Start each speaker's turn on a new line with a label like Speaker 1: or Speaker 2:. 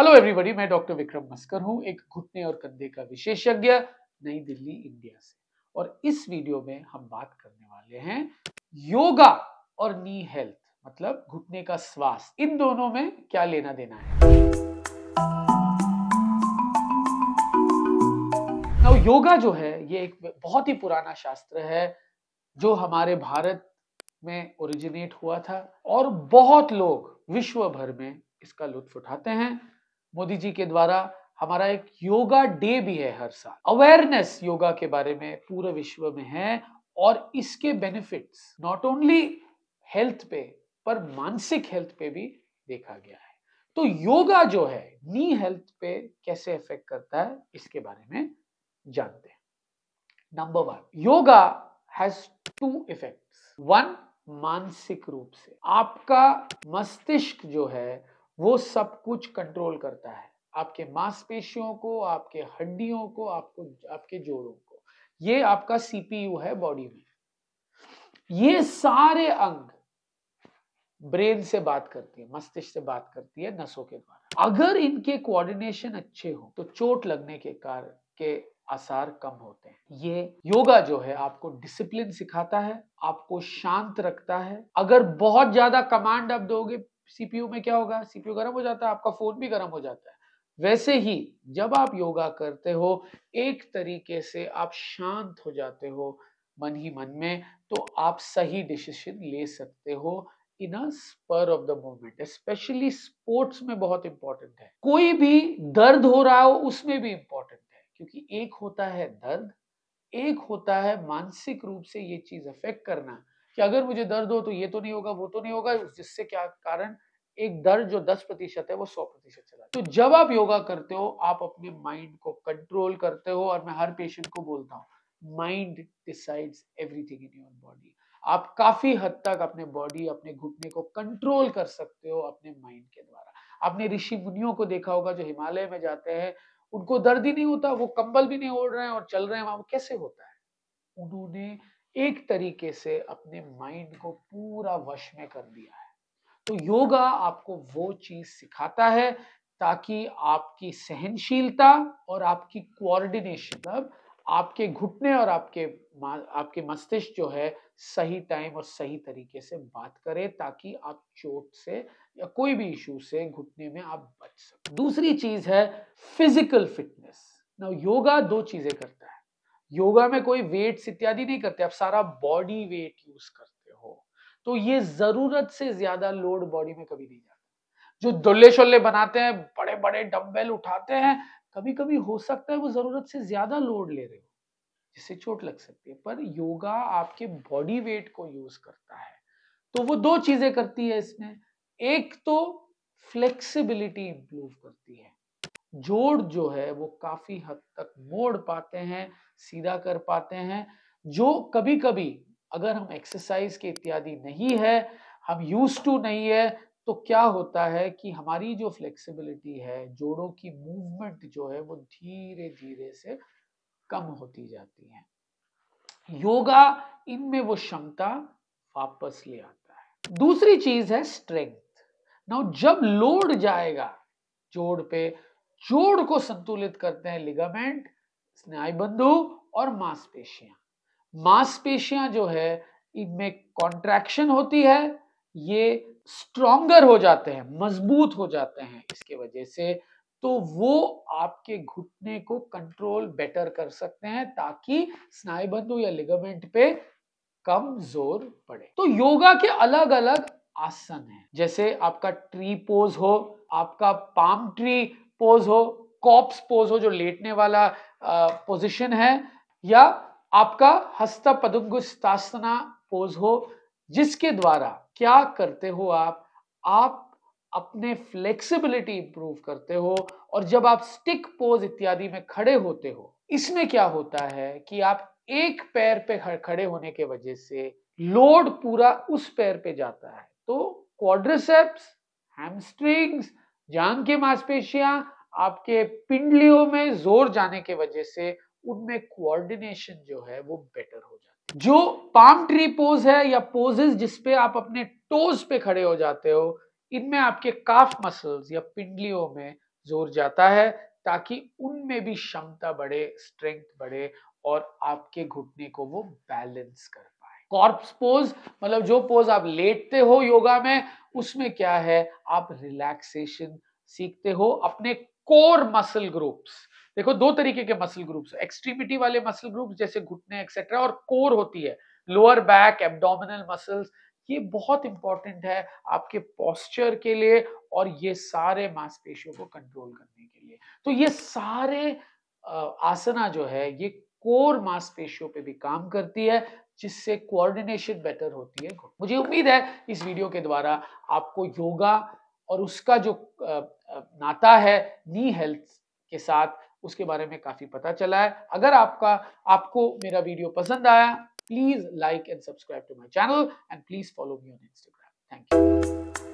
Speaker 1: hello everybody मैं doctor Vikram Maskar हूं एक घुटने और कंधे का विशेषज्ञ नई दिल्ली इंडिया से और इस वीडियो में हम बात करने वाले हैं योगा और नी हेल्थ मतलब घुटने का स्वास्थ्य इन दोनों में क्या लेना देना है नाउ योगा जो है ये एक बहुत ही पुराना शास्त्र है जो हमारे भारत में ओरिजिनेट हुआ था और बहुत लोग विश्व भर में इसका लुत्फ उठाते हैं मोदी जी के द्वारा हमारा एक योगा डे भी है हर साल अवेयरनेस योगा के बारे में पूरे विश्व में है और इसके बेनिफिट्स नॉट ओनली हेल्थ पे पर मानसिक हेल्थ पे भी देखा गया है तो योगा जो है नी हेल्थ पे कैसे इफेक्ट करता है इसके बारे में जानते हैं number one yoga has two effects one मानसिक रूप से आपका मस्तिष्क जो है वो सब कुछ कंट्रोल करता है आपके मांसपेशियों को आपके हड्डियों को आपको आपके जोड़ों को ये आपका सीपीयू है बॉडी में ये सारे अंग ब्रेन से बात करती है मस्तिष्क से बात करती है नसों के द्वारा अगर इनके कोऑर्डिनेशन अच्छे हो तो चोट लगने के कारण के आसार कम होते हैं ये योगा जो है आपको डिसिप्लिन सिखाता है आपको शांत रखता है अगर बहुत ज्यादा कमांड आप दोगे सीपीयू में क्या होगा सीपीयू गर्म हो जाता है आपका फोन भी गर्म हो जाता है वैसे ही जब आप योगा करते हो एक तरीके से आप शांत हो जाते हो मन ही मन में तो आप सही डिसीशन ले सकते हो in spur of the moment specially sports में बहुत इंपॉर्टेंट है कोई भी दर्द हो रहा हो उसमें भी इंपॉर्टेंट है क्योंकि एक होता है दर्द एक होता है मानसिक रूप से ये चीज अफेक्ट करना कि अगर मुझे दर्द हो तो ये तो नहीं होगा वो तो नहीं होगा जिससे क्या कारण एक दर्द जो 10 प्रतिशत है वो 100 प्रतिशत चला तो जब आप योगा करते हो आप अपने माइंड को कंट्रोल करते हो और मैं हर पेशेंट को बोलता हूँ mind decides everything in your body आप काफी हद तक अपने बॉडी अपने घुटने को कंट्रोल कर सकते हो अपने माइंड के द्वारा आपने ऋषि मुनियों को देखा होगा जो हिमालय में जाते हैं उनको दर्द ही नहीं होता वो कंबल भी नहीं ओढ़ रहे हैं और चल रहे हैं वहां कैसे होता है उन्होंने एक तरीके से अपने माइंड को पूरा वश में कर दिया है तो योगा आपको वो चीज सिखाता है ताकि आपकी सहनशीलता और आपकी कोऑर्डिनेशन मतलब आपके घुटने और आपके आपके मस्तिष्क जो है सही टाइम और सही तरीके से बात करे ताकि आप चोट से या कोई भी इशू से घुटने में आप बच सकें दूसरी चीज है फिजिकल फिटनेस ना योगा दो चीजें करता योगा में कोई वेट्स इत्यादि नहीं करते आप सारा बॉडी वेट यूज करते हो तो ये जरूरत से ज्यादा लोड बॉडी में कभी नहीं जाता जो दुल्ले शुल्ले बनाते हैं बड़े बड़े डम्बेल उठाते हैं कभी कभी हो सकता है वो जरूरत से ज्यादा लोड ले रहे हो जिससे चोट लग सकती है पर योगा आपके बॉडी वेट को यूज करता है तो वो दो चीजें करती है इसमें एक तो फ्लेक्सिबिलिटी इंप्रूव करती है जोड़ जो है वो काफी हद तक मोड़ पाते हैं सीधा कर पाते हैं जो कभी कभी अगर हम एक्सरसाइज के इत्यादि नहीं है हम यूज टू नहीं है तो क्या होता है कि हमारी जो फ्लेक्सिबिलिटी है जोड़ों की मूवमेंट जो है वो धीरे धीरे से कम होती जाती है योगा इनमें वो क्षमता वापस ले आता है दूसरी चीज है स्ट्रेंथ नाउ जब लोड जाएगा जोड़ पे जोड़ को संतुलित करते हैं लिगामेंट स्नायुबंधु और मांसपेशियां मांसपेशियां जो है इनमें कॉन्ट्रैक्शन होती है ये स्ट्रॉन्गर हो जाते हैं मजबूत हो जाते हैं इसके वजह से तो वो आपके घुटने को कंट्रोल बेटर कर सकते हैं ताकि स्नायुबंधु या लिगामेंट पे कम जोर पड़े तो योगा के अलग अलग आसन है जैसे आपका ट्री पोज हो आपका पाम ट्री पोज हो कॉप्स पोज हो जो लेटने वाला पोजिशन है या आपका हस्ता पदुंगुस्तासना पोज हो जिसके द्वारा क्या करते हो आप आप अपने फ्लेक्सिबिलिटी इंप्रूव करते हो और जब आप स्टिक पोज इत्यादि में खड़े होते हो इसमें क्या होता है कि आप एक पैर पे खड़े होने के वजह से लोड पूरा उस पैर पे जाता है तो क्वाड्रिसेप्स हैमस्ट्रिंग्स जान की मांसपेशियां आपके पिंडलियों में जोर जाने के वजह से उनमें कोऑर्डिनेशन जो है वो बेटर हो जाती है जो पाम ट्री पोज है या पोजेस जिसपे आप अपने टोज पे खड़े हो जाते हो इनमें आपके काफ मसल्स या पिंडलियों में जोर जाता है ताकि उनमें भी क्षमता बढ़े स्ट्रेंथ बढ़े और आपके घुटने को वो बैलेंस कर पाए कॉर्प्स पोज मतलब जो पोज आप लेटते हो योगा में उसमें क्या है आप रिलैक्सेशन सीखते हो अपने कोर मसल ग्रुप्स देखो दो तरीके के मसल ग्रुप्स एक्सट्रीमिटी वाले मसल ग्रुप्स जैसे घुटने एक्सेट्रा और कोर होती है लोअर बैक एब्डोमिनल मसल्स ये बहुत इंपॉर्टेंट है आपके पॉस्चर के लिए और ये सारे मांसपेशियों को कंट्रोल करने के लिए तो ये सारे आसना जो है ये कोर मांसपेशियों पे भी काम करती है जिससे कोऑर्डिनेशन बेटर होती है मुझे उम्मीद है इस वीडियो के द्वारा आपको योगा और उसका जो नाता है नी हेल्थ के साथ उसके बारे में काफ़ी पता चला है अगर आपका आपको मेरा वीडियो पसंद आया please like and subscribe to my channel and please follow me on Instagram thank you